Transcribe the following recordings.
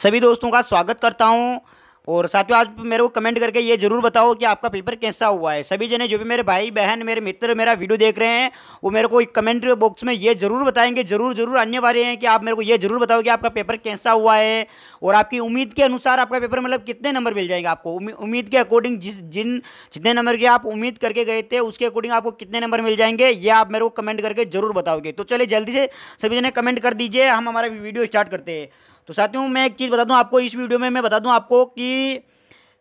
सभी दोस्तों का स्वागत करता हूँ और साथियों आज मेरे को कमेंट करके ये जरूर बताओ कि आपका पेपर कैसा हुआ है सभी जने जो भी मेरे भाई बहन मेरे मित्र मेरा वीडियो देख रहे हैं वो मेरे को कमेंट बॉक्स में ये जरूर बताएंगे जरूर जरूर अनिवार्य हैं कि आप मेरे को ये जरूर बताओ कि आपका पेपर कैसा हुआ है और आपकी उम्मीद के अनुसार आपका पेपर मतलब कितने नंबर मिल जाएंगे आपको उम्मीद के अकॉर्डिंग जिस जिन जितने नंबर के आप उम्मीद करके गए थे उसके अकॉर्डिंग आपको कितने नंबर मिल जाएंगे ये आप मेरे को कमेंट करके जरूर बताओगे तो चलिए जल्दी से सभी जने कमेंट कर दीजिए हम हमारा वीडियो स्टार्ट करते हैं तो साथियों मैं एक चीज़ बता दूँ आपको इस वीडियो में मैं बता दूँ आपको कि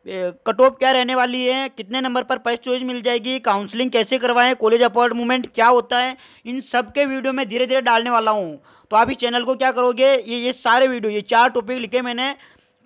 कट ऑफ क्या रहने वाली है कितने नंबर पर फर्स्ट चॉइस मिल जाएगी काउंसलिंग कैसे करवाएं कॉलेज अपॉइंट मूवमेंट क्या होता है इन सब के वीडियो में धीरे धीरे डालने वाला हूँ तो आप इस चैनल को क्या करोगे ये ये सारे वीडियो ये चार टॉपिक लिखे मैंने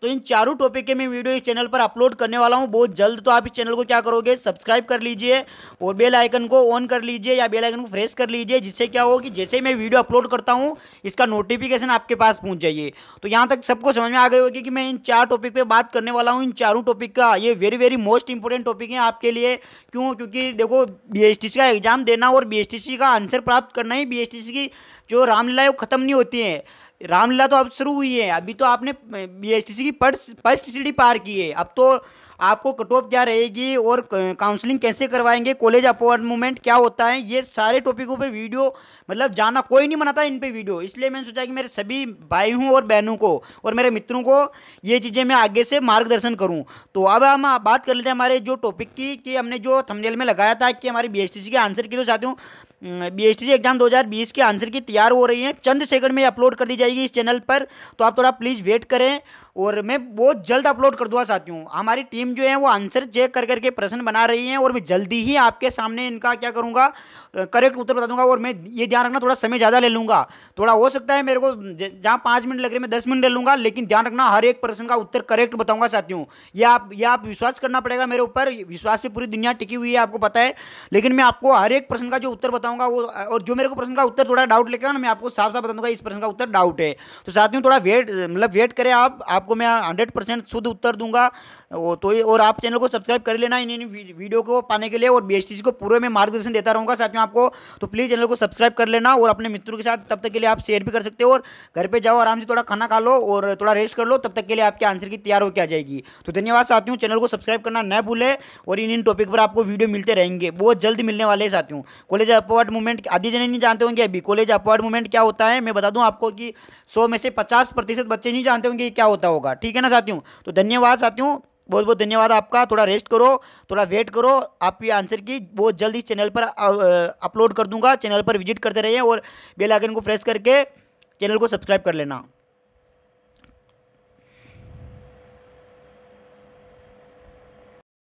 तो इन चारों टॉपिक के मैं वीडियो इस चैनल पर अपलोड करने वाला हूँ बहुत जल्द तो आप इस चैनल को क्या करोगे सब्सक्राइब कर लीजिए और बेल आइकन को ऑन कर लीजिए या बेल आइकन को फ्रेश कर लीजिए जिससे क्या हो कि जैसे ही मैं वीडियो अपलोड करता हूँ इसका नोटिफिकेशन आपके पास पहुँच जाइए तो यहाँ तक सबको समझ में आ गई होगी कि मैं इन चार टॉपिक पर बात करने वाला हूँ इन चारों टॉपिक का ये very very most important topic है आपके लिए क्यों क्योंकि देखो बी का एग्जाम देना और बी का आंसर प्राप्त करना ही बी की जो रामलीला है वो खत्म नहीं होती है रामलीला तो अब शुरू हुई है अभी तो आपने बी की फर्स्ट सीढ़ी पार की है अब तो आपको कट ऑफ क्या रहेगी और काउंसलिंग कैसे करवाएंगे कॉलेज अपॉइंटमेंट क्या होता है ये सारे टॉपिकों पे वीडियो मतलब जाना कोई नहीं मनाता इन पे वीडियो इसलिए मैंने सोचा कि मेरे सभी भाइयों और बहनों को और मेरे मित्रों को ये चीज़ें मैं आगे से मार्गदर्शन करूँ तो अब हम बात कर लेते हैं हमारे जो टॉपिक की कि हमने जो थमनेल में लगाया था कि हमारी बी के आंसर की तो चाहती हूँ बीएसटीसी एग्जाम 2020 के आंसर की तैयार हो रही है चंद सेकंड में अपलोड कर दी जाएगी इस चैनल पर तो आप थोड़ा प्लीज़ वेट करें और मैं बहुत जल्द अपलोड कर दूँगा साथियों हमारी टीम जो है वो आंसर चेक कर करके प्रश्न बना रही है और मैं जल्दी ही आपके सामने इनका क्या करूँगा करेक्ट उत्तर बता दूंगा और मैं ये ध्यान रखना थोड़ा समय ज़्यादा ले लूँगा थोड़ा हो सकता है मेरे को जहाँ पाँच मिनट लग रहे मैं दस मिनट ले लूँगा लेकिन ध्यान रखना हर एक प्रश्न का उत्तर करेक्ट बताऊँगा साथियों ये आप ये आप विश्वास करना पड़ेगा मेरे ऊपर विश्वास पर पूरी दुनिया टिकी हुई है आपको पता है लेकिन मैं आपको हर एक प्रश्न का जो उत्तर बताऊँगा वो और जो मेरे को प्रश्न का उत्तर थोड़ा डाउट लेकर ना मैं आपको साफ साफ बता दूँगा इस प्रश्न का उत्तर डाउट है तो साथियों थोड़ा वेट मतलब वेट करें आप आपको मैं हंड्रेड परसेंट शुद्ध उत्तर दूंगा तो ये और आप चैनल को सब्सक्राइब कर लेना इन इन वीडियो को पाने के लिए और बी को पूरे में मार्गदर्शन देता रहूँगा साथियों आपको तो प्लीज़ चैनल को सब्सक्राइब कर लेना और अपने मित्रों के साथ तब तक के लिए आप शेयर भी कर सकते हो और घर पर जाओ आराम से थोड़ा खाना खा लो और थोड़ा रेस्ट कर लो तब तक के लिए आपके आंसर की तैयार होकर आ जाएगी तो धन्यवाद साथियों चैनल को सब्सक्राइब करना न भूले और इन इन टॉपिक पर आपको वीडियो मिलते रहेंगे बहुत जल्द मिलने वाले हैं साथियों कॉलेज अपवर्ड मूवमेंट आदि जने नहीं जानते होंगे अभी कॉलेज अपवर्ड मूवमेंट क्या होता है मैं बता दूँ आपको कि सौ में से पचास प्रतिशत बच्चे नहीं जानते होंगे क्या होता हो होगा ठीक है ना साथियों तो धन्यवाद साथियों बहुत बहुत धन्यवाद आपका थोड़ा रेस्ट करो थोड़ा वेट करो आपकी आंसर की बहुत जल्द इस चैनल पर अपलोड कर दूंगा चैनल पर विजिट करते रहिए और बेल आइकन को प्रेस करके चैनल को सब्सक्राइब कर लेना